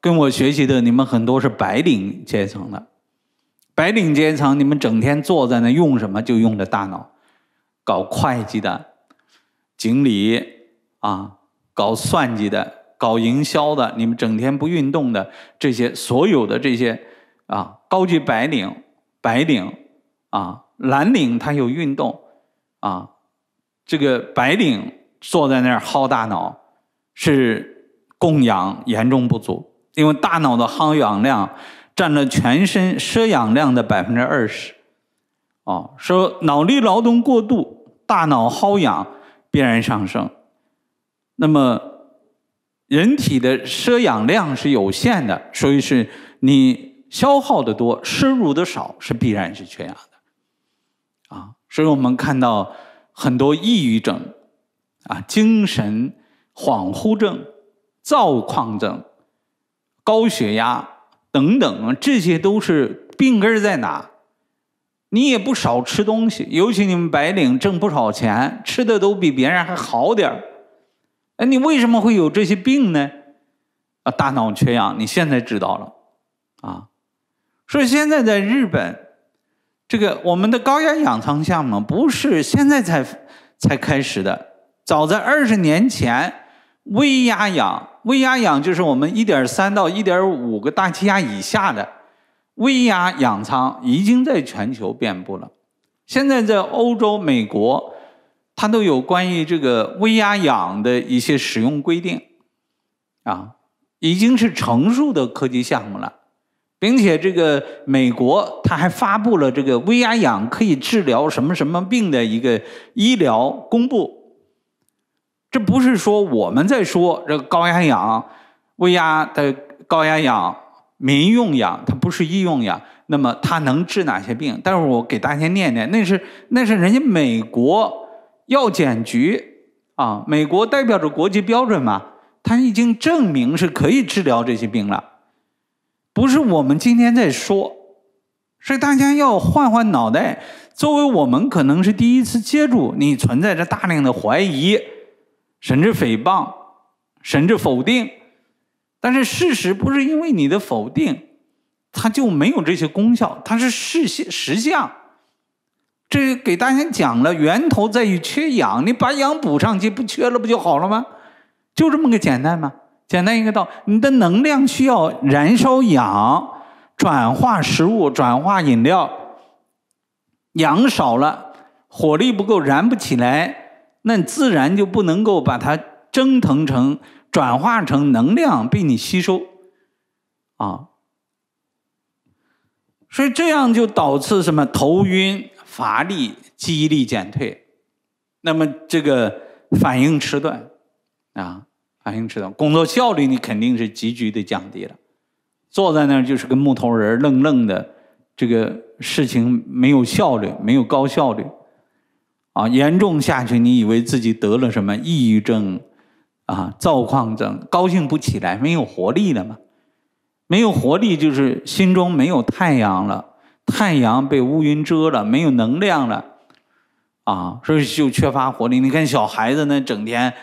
跟我学习的你们很多是白领阶层的，白领阶层，你们整天坐在那用什么就用着大脑，搞会计的、经理啊，搞算计的、搞营销的，你们整天不运动的这些所有的这些啊，高级白领、白领啊，蓝领他有运动啊，这个白领坐在那儿耗大脑是供氧严重不足。因为大脑的耗氧量占了全身摄氧量的百分之二十，哦，说脑力劳动过度，大脑耗氧必然上升。那么，人体的摄氧量是有限的，所以是你消耗的多，摄入的少，是必然是缺氧的，啊，所以我们看到很多抑郁症，啊，精神恍惚症、躁狂症。高血压等等，这些都是病根在哪？你也不少吃东西，尤其你们白领挣不少钱，吃的都比别人还好点儿。哎，你为什么会有这些病呢？啊，大脑缺氧，你现在知道了啊。所以现在在日本，这个我们的高压氧舱项目不是现在才才开始的，早在二十年前。微压氧，微压氧就是我们一点三到一点五个大气压以下的微压氧舱，已经在全球遍布了。现在在欧洲、美国，它都有关于这个微压氧的一些使用规定啊，已经是成熟的科技项目了，并且这个美国它还发布了这个微压氧可以治疗什么什么病的一个医疗公布。这不是说我们在说这个高压氧，微压的高压氧，民用氧它不是医用氧，那么它能治哪些病？待会儿我给大家念念，那是那是人家美国药检局啊，美国代表着国际标准嘛，他已经证明是可以治疗这些病了，不是我们今天在说，所以大家要换换脑袋，作为我们可能是第一次接触，你存在着大量的怀疑。甚至诽谤，甚至否定，但是事实不是因为你的否定，它就没有这些功效，它是事实相，这给大家讲了，源头在于缺氧，你把氧补上去，不缺了，不就好了吗？就这么个简单吗？简单一个道理，你的能量需要燃烧氧，转化食物，转化饮料，氧少了，火力不够，燃不起来。那你自然就不能够把它蒸腾成、转化成能量被你吸收，啊，所以这样就导致什么头晕、乏力、记忆力减退，那么这个反应迟钝，啊，反应迟钝，工作效率你肯定是急剧的降低了，坐在那儿就是个木头人，愣愣的，这个事情没有效率，没有高效率。啊，严重下去，你以为自己得了什么抑郁症，啊，躁狂症，高兴不起来，没有活力了嘛？没有活力就是心中没有太阳了，太阳被乌云遮了，没有能量了，啊，所以就缺乏活力。你看小孩子那整天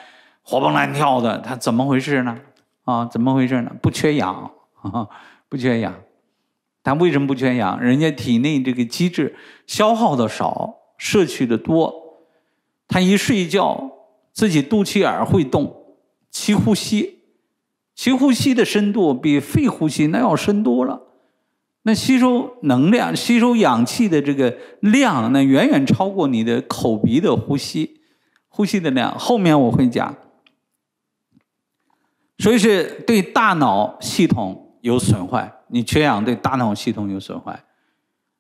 活蹦乱跳的，他怎么回事呢？啊，怎么回事呢？不缺氧，不缺氧。他为什么不缺氧？人家体内这个机制消耗的少，摄取的多。他一睡觉，自己肚脐眼儿会动，吸呼吸，吸呼吸的深度比肺呼吸那要深多了，那吸收能量、吸收氧气的这个量，那远远超过你的口鼻的呼吸，呼吸的量。后面我会讲，所以是对大脑系统有损坏，你缺氧对大脑系统有损坏，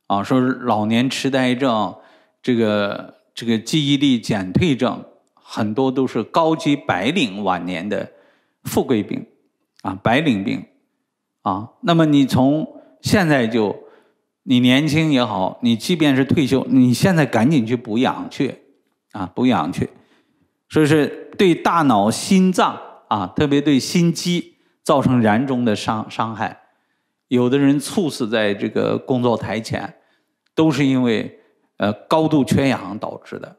啊，说老年痴呆症，这个。这个记忆力减退症很多都是高级白领晚年的富贵病啊，白领病啊。那么你从现在就，你年轻也好，你即便是退休，你现在赶紧去补养去啊，补养去。所以是对大脑、心脏啊，特别对心肌造成严重的伤伤害。有的人猝死在这个工作台前，都是因为。呃，高度缺氧导致的。